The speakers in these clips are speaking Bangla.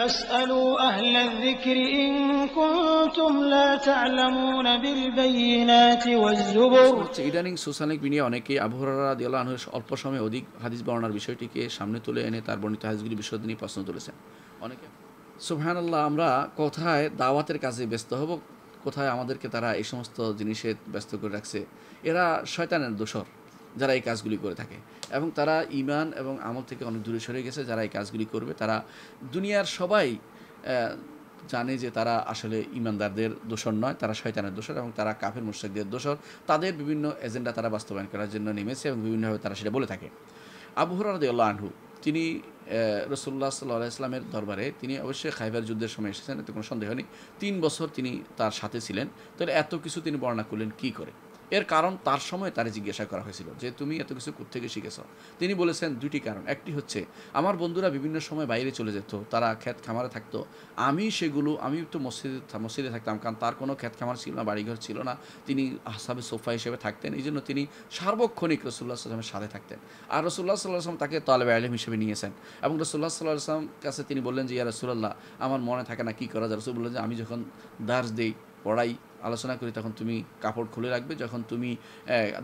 অল্প সময়ে অধিক হাদিস বর্ণনার বিষয়টিকে সামনে তুলে এনে তার বর্ণিত হাদিসগুলি বিষয় নিয়ে প্রশ্ন তুলেছেন অনেকে সুবহানাল্লাহ আমরা কোথায় দাওয়াতের কাজে ব্যস্ত হব কোথায় আমাদেরকে তারা এই সমস্ত জিনিসে ব্যস্ত করে রাখছে এরা শয়তানের দোষর যারা এই কাজগুলি করে থাকে এবং তারা ইমান এবং আমল থেকে অনেক দূরে সরে গেছে যারা এই কাজগুলি করবে তারা দুনিয়ার সবাই জানে যে তারা আসলে ইমানদারদের দোষর নয় তারা শয়তানের দোষর এবং তারা কাফের মুর্শিদদের দোষর তাদের বিভিন্ন এজেন্ডা তারা বাস্তবায়ন করার জন্য নেমেছে এবং বিভিন্নভাবে তারা সেটা বলে থাকে আবু হরদুল্লাহ আনহু তিনি রসুল্লাহ সাল্লাহ ইসলামের দরবারে তিনি অবশ্যই খাইবার যুদ্ধের সময় এসেছেন এতে কোনো সন্দেহ নেই তিন বছর তিনি তার সাথে ছিলেন তাহলে এত কিছু তিনি বর্ণনা করলেন কী করে এর কারণ তার সময় তারে জিজ্ঞাসা করা হয়েছিল যে তুমি এত কিছু থেকে শিখেছ তিনি বলেছেন দুটি কারণ একটি হচ্ছে আমার বন্ধুরা বিভিন্ন সময় বাইরে চলে যেত তারা খ্যাত খামারে থাকতো আমি সেগুলো আমি তো মসজিদে মসজিদে থাকতাম কারণ তার কোনো খ্যাত খামার ছিল না বাড়িঘর ছিল না তিনি হাসাবে সোফা হিসেবে থাকতেন এই জন্য তিনি সার্বক্ষণিক রসুল্লাহ সাল্লামের সাথে থাকতেন আর রসুল্লাহ সাল্লাহ আসলাম তাকে তালেবে আলম হিসেবে নিয়েছেন এবং রসুল্লাহ সাল্লাহ আসলাম কাছে তিনি বললেন যে ইয়া রসুল্লাহ আমার মনে থাকে না কী করা যায় রসুল বললেন যে আমি যখন দাস দিই পড়াই আলোচনা করি তখন তুমি কাপড় খুলে রাখবে যখন তুমি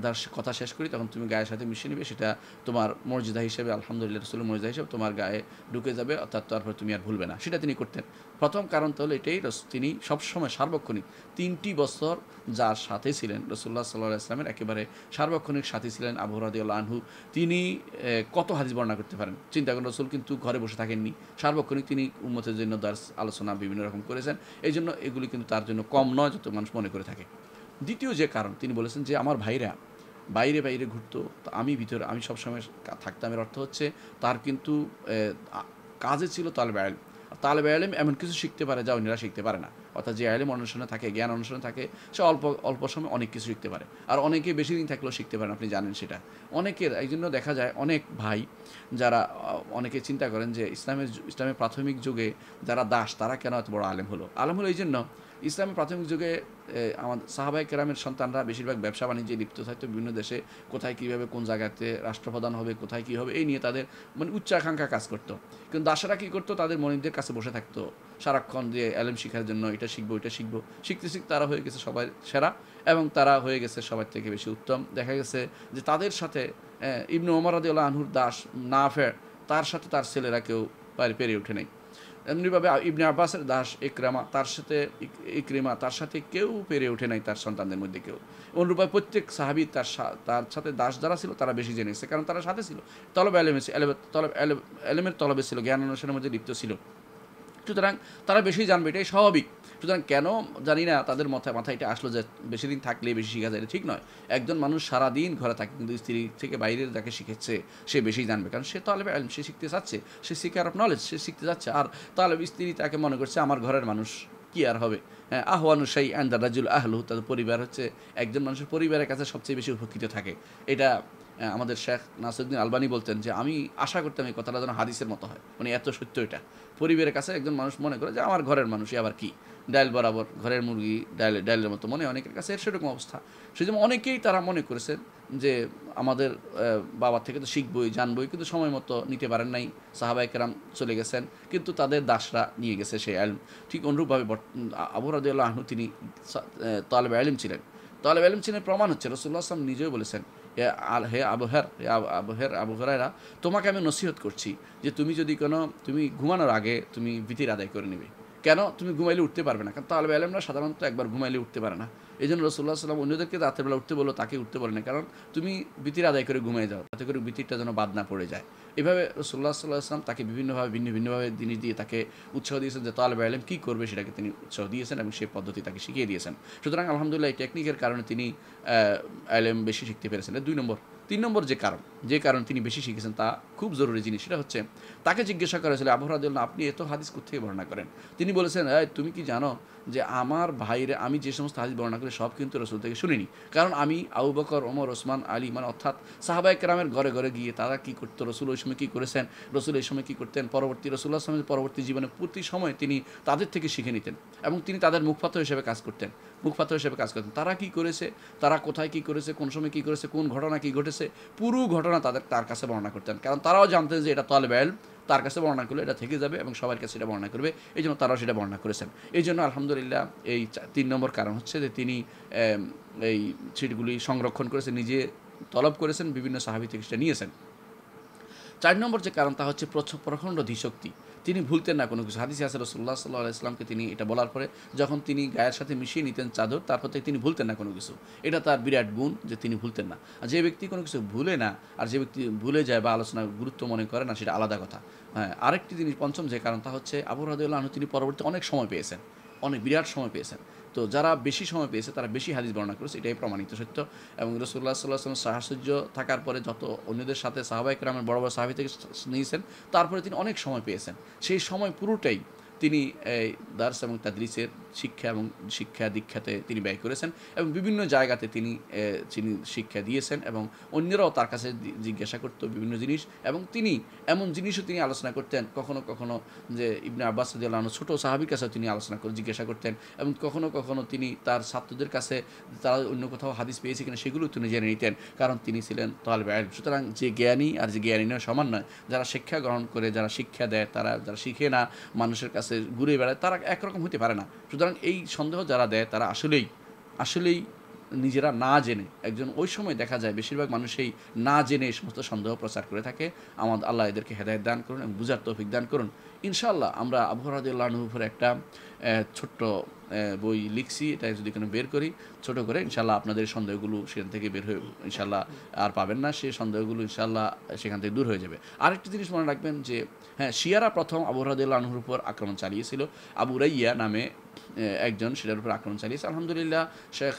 তার কথা শেষ করি তখন তুমি গায়ের সাথে মিশিয়ে নিবে সেটা তোমার মর্যাদা হিসেবে আলহামদুলিল্লাহ রসুল মর্যাদা হিসেবে তোমার গায়ে ঢুকে যাবে অর্থাৎ তারপর তুমি আর ভুলবে না সেটা তিনি করতেন প্রথম কারণ তো হলো এটাই তিনি সবসময় সার্বক্ষণিক তিনটি বছর যার সাথে ছিলেন রসুল্লাহ সাল্লাহ ইসলামের একেবারে সার্বক্ষণিক সাথে ছিলেন আবু রাদিউল্লা আনহু তিনি কত হাদিস বর্ণনা করতে পারেন চিন্তা করেন রসুল কিন্তু ঘরে বসে থাকেননি সার্বক্ষণিক তিনি উন্মতের জন্য দার্স আলোচনা বিভিন্ন রকম করেছেন এই জন্য এগুলি কিন্তু তার জন্য কম নয় যত মানুষ মনে করে থাকে দ্বিতীয় যে কারণ তিনি বলেছেন যে আমার ভাইরা বাইরে বাইরে ঘুরতো তো আমি ভিতরে আমি সবসময় থাকতামের অর্থ হচ্ছে তার কিন্তু কাজে ছিল তালবে বেড়াল তালেবে আলিম এমন কিছু শিখতে পারে যা অন্যরা শিখতে পারে না অর্থাৎ যে আলিম অনুষ্ঠানে থাকে জ্ঞান অনুষ্ঠানে থাকে সে অল্প অল্প সময় অনেক কিছু শিখতে পারে আর অনেকে বেশি দিন থাকলেও শিখতে পারেন আপনি জানেন সেটা অনেকের এই জন্য দেখা যায় অনেক ভাই যারা অনেকে চিন্তা করেন যে ইসলামের ইসলামের প্রাথমিক যুগে যারা দাস তারা কেন এত বড় আলেম হলো আলেম হলো এই জন্য ইসলামের প্রাথমিক যুগে আমাদের সাহাবাহিক কেরামের সন্তানরা বেশিরভাগ ব্যবসা বাণিজ্যে লিপ্ত থাকতো বিভিন্ন দেশে কোথায় কীভাবে কোন জায়গাতে রাষ্ট্রপ্রধান হবে কোথায় কী হবে এই নিয়ে তাদের মানে উচ্চাকাঙ্ক্ষা কাজ করতো কিন্তু দাসেরা কী করতো তাদের মনিদের কাছে বসে থাকতো সারাক্ষণ দিয়ে অ্যালেম শিখার জন্য এটা শিখবো এটা শিখবো শিখতে শিখতে তারা হয়ে গেছে সবাই সেরা এবং তারা হয়ে গেছে সবার থেকে বেশি উত্তম দেখা গেছে যে তাদের সাথে ইবনু ওমর আদিউল্লাহ আনহুর দাস ফের তার সাথে তার ছেলেরা কেউ পেরে ওঠে নেই এমনিভাবে ইবনে আব্বাসের দাস ইকরামা তার সাথে ইকরিমা তার সাথে কেউ পেরে ওঠে নাই তার সন্তানদের মধ্যে কেউ অনুরূপে প্রত্যেক সাহাবি তার তার সাথে দাস যারা ছিল তারা বেশি জেনেছে কারণ তারা সাথে ছিল তলব এলেমে তলব এলেমের তলবে ছিল জ্ঞান অনুসারের মধ্যে লিপ্ত ছিল সুতরাং তারা বেশি জানবে এটাই স্বাভাবিক সুতরাং কেন জানি না তাদের মাথায় মাথায় এটা আসলো যে বেশি দিন থাকলে বেশি শিখা যায় ঠিক নয় একজন মানুষ সারাদিন ঘরে থাকে কিন্তু স্ত্রী থেকে বাইরের যাকে শিখেছে সে বেশি জানবে কারণ সে তালেবে সে শিখতে চাচ্ছে সে শিকার অফ নলেজ সে শিখতে যাচ্ছে আর তালেব স্ত্রী তাকে মনে করছে আমার ঘরের মানুষ কি আর হবে হ্যাঁ অ্যান্ড দ্য রাজুল আহলু তাদের পরিবার হচ্ছে একজন মানুষের পরিবারের কাছে সবচেয়ে বেশি উপকৃত থাকে এটা আমাদের শেখ নাসুদ্দিন আলবানি বলতেন যে আমি আশা করতাম এই কথাটা যেন হাদিসের মতো হয় মানে এত সত্য এটা পরিবারের কাছে একজন মানুষ মনে করে যে আমার ঘরের মানুষই আবার কি ডাইল বরাবর ঘরের মুরগি ডাইল ডাইলের মতো মনে অনেকের কাছে এর সেরকম অবস্থা সেই জন্য অনেকেই তারা মনে করেছেন যে আমাদের বাবার থেকে তো শিখবই জানবই কিন্তু সময় মতো নিতে পারেন নাই সাহাবাইকেরাম চলে গেছেন কিন্তু তাদের দাসরা নিয়ে গেছে সেই আলম ঠিক অনুরূপভাবে আবুরাদুল্লাহ আহনু তিনি তালেব আলিম ছিলেন তালেব আলিম ছিলেন প্রমাণ হচ্ছে রসুল্লাহ আসলাম নিজেও বলেছেন হে আবহের হে আবহের আবহরাইরা তোমাকে আমি নসিহত করছি যে তুমি যদি কোনো তুমি ঘুমানোর আগে তুমি বিতির আদায় করে নেবে কেন তুমি ঘুমাইলে উঠতে পারবে না কারণ তাহলে আলেমরা সাধারণত একবার ঘুমাইলে উঠতে পারে না এই জন্য রসুল্লাহ সাল্লাম অন্যদেরকে বেলা উঠতে বলো তাকে উঠতে বলে না কারণ তুমি বিতির আদায় করে ঘুমিয়ে যাও তাতে করে বিতিরটা যেন বাদ না পড়ে যায় এভাবে রসুল্লাহ সাল্লাহ আসলাম তাকে বিভিন্নভাবে ভিন্ন ভিন্নভাবে জিনিস দিয়ে তাকে উৎসাহ দিয়েছেন যে তালেব আলম কী করবে সেটাকে তিনি উৎসাহ দিয়েছেন এবং সেই পদ্ধতি তাকে শিখিয়ে দিয়েছেন সুতরাং আলহামদুলিল্লাহ এই টেকনিকের কারণে তিনি আলেম বেশি শিখতে পেরেছেন দুই নম্বর তিন নম্বর যে কারণ যে কারণ তিনি বেশি শিখেছেন তা খুব জরুরি জিনিস সেটা হচ্ছে তাকে জিজ্ঞাসা করা হয়েছিল জন্য আপনি এত হাদিস কোথেকে বর্ণনা করেন তিনি বলেছেন তুমি কি জানো যে আমার ভাইরে আমি যে সমস্ত হাদিস বর্ণনা থাকলে সব কিন্তু রসুল থেকে শুনিনি কারণ আমি আবু বকর ওমর ওসমান আলী মানে অর্থাৎ সাহাবাই কেরামের ঘরে ঘরে গিয়ে তারা কী করত রসুল ওই সময় কী করেছেন রসুল এই সময় কী করতেন পরবর্তী রসুল্লাহ আসলামের পরবর্তী জীবনে প্রতি সময় তিনি তাদের থেকে শিখে নিতেন এবং তিনি তাদের মুখপাত্র হিসেবে কাজ করতেন মুখপাত্র হিসেবে কাজ করতেন তারা কি করেছে তারা কোথায় কি করেছে কোন সময় কি করেছে কোন ঘটনা কি ঘটেছে পুরো ঘটনা তাদের তার কাছে বর্ণনা করতেন কারণ তারাও জানতেন যে এটা তলবেল তার কাছে বর্ণনা করলে এটা থেকে যাবে এবং সবার কাছে এটা বর্ণনা করবে এই জন্য তারাও সেটা বর্ণনা করেছেন এই জন্য আলহামদুলিল্লাহ এই তিন নম্বর কারণ হচ্ছে যে তিনি এই সিটগুলি সংরক্ষণ করেছেন নিজে তলব করেছেন বিভিন্ন সাহাবি থেকে সেটা নিয়েছেন চার নম্বর যে কারণ তা হচ্ছে প্রখণ্ড ধীশক্তি তিনি ভুলতেন না কোনো কিছু হাদিস আছে রসুল্লাহ সাল্লাহ ইসলামকে তিনি এটা বলার পরে যখন তিনি গায়ের সাথে মিশিয়ে নিতেন চাদর তারপর থেকে তিনি ভুলতেন না কোনো কিছু এটা তার বিরাট গুণ যে তিনি ভুলতেন না আর যে ব্যক্তি কোনো কিছু ভুলে না আর যে ব্যক্তি ভুলে যায় বা আলোচনা গুরুত্ব মনে করে না সেটা আলাদা কথা হ্যাঁ আরেকটি জিনিস পঞ্চম যে কারণ তা হচ্ছে আবু রাদুল্লাহ তিনি পরবর্তী অনেক সময় পেয়েছেন অনেক বিরাট সময় পেয়েছেন তো যারা বেশি সময় পেয়েছে তারা বেশি হাদিস বর্ণনা করেছে এটাই প্রমাণিত সত্য এবং রসুল্লাহ সাল্লাহ আসলাম সাহসর্য থাকার পরে যত অন্যদের সাথে সাহাবাহিক রামের বড় বড় সাহাবি থেকে নিয়েছেন তারপরে তিনি অনেক সময় পেয়েছেন সেই সময় পুরোটাই তিনি এই দার্স এবং তাদরিসের শিক্ষা এবং শিক্ষা দীক্ষাতে তিনি ব্যয় করেছেন এবং বিভিন্ন জায়গাতে তিনি তিনি শিক্ষা দিয়েছেন এবং অন্যরাও তার কাছে জিজ্ঞাসা করত বিভিন্ন জিনিস এবং তিনি এমন জিনিসও তিনি আলোচনা করতেন কখনো কখনো যে ইবনে আব্বাস আনো ছোট সাহাবির কাছেও তিনি আলোচনা করে জিজ্ঞাসা করতেন এবং কখনো কখনো তিনি তার ছাত্রদের কাছে তারা অন্য কোথাও হাদিস পেয়েছে কিনা সেগুলো তিনি জেনে নিতেন কারণ তিনি ছিলেন তাল আইল সুতরাং যে জ্ঞানী আর যে জ্ঞানী নয় সমান নয় যারা শিক্ষা গ্রহণ করে যারা শিক্ষা দেয় তারা যারা শিখে না মানুষের কাছে আছে ঘুরে বেড়ায় তারা একরকম হতে পারে না সুতরাং এই সন্দেহ যারা দেয় তারা আসলেই আসলেই নিজেরা না জেনে একজন ওই সময় দেখা যায় বেশিরভাগ মানুষই না জেনে এই সমস্ত সন্দেহ প্রচার করে থাকে আমাদের আল্লাহ এদেরকে হেদায়ত দান করুন এবং বুঝার তৌফিক দান করুন ইনশাআল্লাহ আমরা আবহাওয়া আল্লাহর উপরে একটা ছোট্ট বই লিখছি এটা যদি কোনো বের করি ছোট করে ইনশাল্লাহ আপনাদের সন্দেহগুলো সেখান থেকে বের হয়ে ইনশাল্লাহ আর পাবেন না সেই সন্দেহগুলো ইনশাল্লাহ সেখান থেকে দূর হয়ে যাবে আরেকটি জিনিস মনে রাখবেন যে হ্যাঁ শিয়ারা প্রথম আবু রাদিল্লা আনহুর উপর আক্রমণ চালিয়েছিল আবু রাইয়া নামে একজন সেটার উপর আক্রমণ চালিয়েছে আলহামদুলিল্লাহ শেখ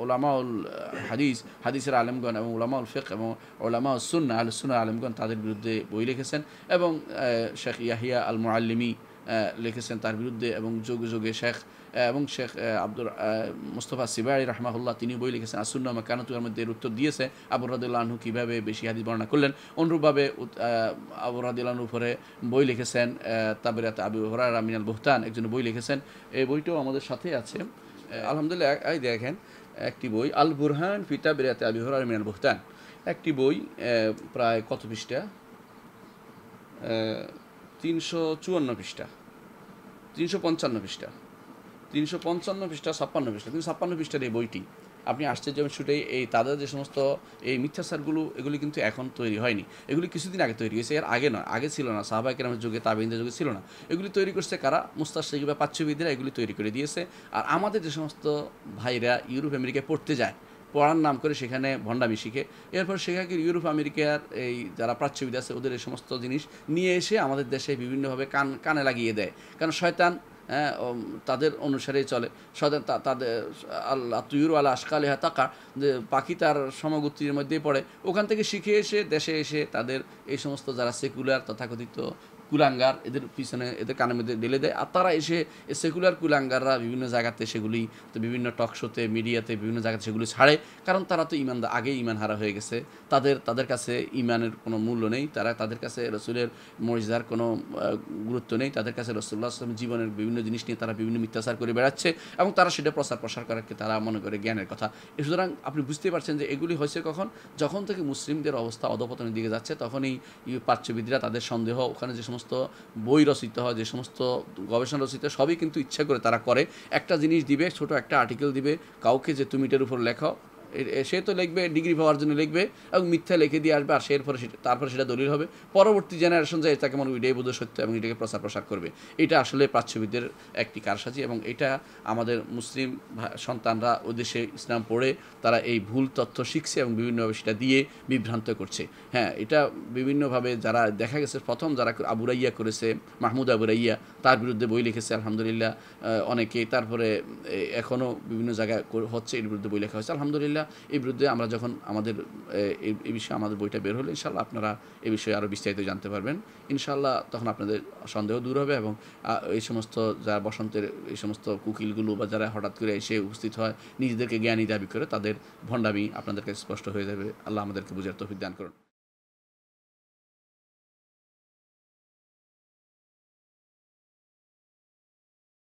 ওলামাউল হাদিস হাদিসের আলেমগণ এবং ওলামাউল ফেক এবং ওলামাউল সুন্না আল সুন্না আলেমগণ তাদের বিরুদ্ধে বই লিখেছেন এবং শেখ ইয়াহিয়া আল মুআল্লিমি লিখেছেন তার বিরুদ্ধে এবং যোগে যোগে শেখ এবং শেখ আব্দুল মুস্তফা সিবাই রহমাহুল্লাহ তিনি বই লিখেছেন আসুন্না মাকানাতুয়ার মধ্যে এর উত্তর দিয়েছে আবুর রাদুল্লাহনু কীভাবে বেশি হাদিস বর্ণনা করলেন অনুরূপভাবে আবুর রাদুল্লাহনু উপরে বই লিখেছেন তাবিরাত আবু হরার আমিনাল বুহতান একজন বই লিখেছেন এই বইটাও আমাদের সাথে আছে আলহামদুলিল্লাহ এই দেখেন একটি বই আল বুরহান ফিতা বিরাতে আবিহর আর মিনাল বুহতান একটি বই প্রায় কত পৃষ্ঠা তিনশো চুয়ান্ন পৃষ্ঠা তিনশো পঞ্চান্ন পৃষ্ঠা তিনশো পঞ্চান্ন পৃষ্ঠা ছাপ্পান্ন পৃষ্ঠা তিনশো ছাপ্পান্ন পৃষ্ঠার এই বইটি আপনি আশ্চর্য শুটেই এই তাদের যে সমস্ত এই মিথ্যাচারগুলো এগুলি কিন্তু এখন তৈরি হয়নি এগুলি কিছুদিন আগে তৈরি হয়েছে এর আগে নয় আগে ছিল না সাহবাকেরামের যুগে তাবিন্দের যুগে ছিল না এগুলি তৈরি করছে কারা মুস্তাশিক বা পাচ্ছবিদরা এগুলি তৈরি করে দিয়েছে আর আমাদের যে সমস্ত ভাইরা ইউরোপ আমেরিকায় পড়তে যায় পড়ার নাম করে সেখানে ভণ্ডামি শিখে এরপর সেখানে ইউরোপ আমেরিকার এই যারা প্রাচ্যবিদ আছে ওদের এই সমস্ত জিনিস নিয়ে এসে আমাদের দেশে বিভিন্নভাবে কান কানে লাগিয়ে দেয় কারণ শয়তান হ্যাঁ তাদের অনুসারেই চলে তাদের আল্লাহ তুয়ুর আল আশকালে হাতাকা যে পাখি তার সমগোত্রীর মধ্যেই পড়ে ওখান থেকে শিখে এসে দেশে এসে তাদের এই সমস্ত যারা সেকুলার তথাকথিত কুলাঙ্গার এদের পিছনে এদের কানে মধ্যে ঢেলে দেয় আর তারা এসে সেকুলার কুলাঙ্গাররা বিভিন্ন জায়গাতে সেগুলি তো বিভিন্ন টকশোতে মিডিয়াতে বিভিন্ন জায়গাতে সেগুলি ছাড়ে কারণ তারা তো ইমান আগে ইমান হারা হয়ে গেছে তাদের তাদের কাছে ইমানের কোনো মূল্য নেই তারা তাদের কাছে রসুলের মর্যাদার কোনো গুরুত্ব নেই তাদের কাছে রসুল্লাহ আসলাম জীবনের বিভিন্ন জিনিস নিয়ে তারা বিভিন্ন মিথ্যাচার করে বেড়াচ্ছে এবং তারা সেটা প্রচার প্রসার করাকে তারা মনে করে জ্ঞানের কথা সুতরাং আপনি বুঝতে পারছেন যে এগুলি হয়েছে কখন যখন থেকে মুসলিমদের অবস্থা অধপতনের দিকে যাচ্ছে তখনই পার্শ্ববিদরা তাদের সন্দেহ ওখানে যে সমস্ত সমস্ত বই রচিত হয় যে সমস্ত গবেষণা রচিত সবই কিন্তু ইচ্ছা করে তারা করে একটা জিনিস দিবে ছোট একটা আর্টিকেল দিবে কাউকে যে তুমি এটার উপর লেখাও সে তো লিখবে ডিগ্রি পাওয়ার জন্য লিখবে এবং মিথ্যা লিখে দিয়ে আসবে আর সে এরপরে সেটা তারপরে সেটা দলিল হবে পরবর্তী জেনারেশন যায় তাকে মনে এটাই বোধ সত্য এবং এটাকে প্রচার প্রসার করবে এটা আসলে প্রাচ্যবিদদের একটি কারসাজি এবং এটা আমাদের মুসলিম সন্তানরা ও দেশে ইসলাম পড়ে তারা এই ভুল তথ্য শিখছে এবং বিভিন্নভাবে সেটা দিয়ে বিভ্রান্ত করছে হ্যাঁ এটা বিভিন্নভাবে যারা দেখা গেছে প্রথম যারা আবুরাইয়া করেছে মাহমুদ আবুরাইয়া তার বিরুদ্ধে বই লিখেছে আলহামদুলিল্লাহ অনেকেই তারপরে এখনও বিভিন্ন জায়গায় হচ্ছে এর বিরুদ্ধে বই লেখা হয়েছে আলহামদুলিল্লাহ আলহামদুলিল্লাহ এই বিরুদ্ধে আমরা যখন আমাদের এই বিষয়ে আমাদের বইটা বের হলে ইনশাল্লাহ আপনারা এ বিষয়ে আরও বিস্তারিত জানতে পারবেন ইনশাল্লাহ তখন আপনাদের সন্দেহ দূর হবে এবং এই সমস্ত যারা বসন্তের এই সমস্ত কুকিলগুলো বা যারা হঠাৎ করে এসে উপস্থিত হয় নিজেদেরকে জ্ঞানী দাবি করে তাদের ভণ্ডামি আপনাদের কাছে স্পষ্ট হয়ে যাবে আল্লাহ আমাদেরকে বুঝার তফিক দান করুন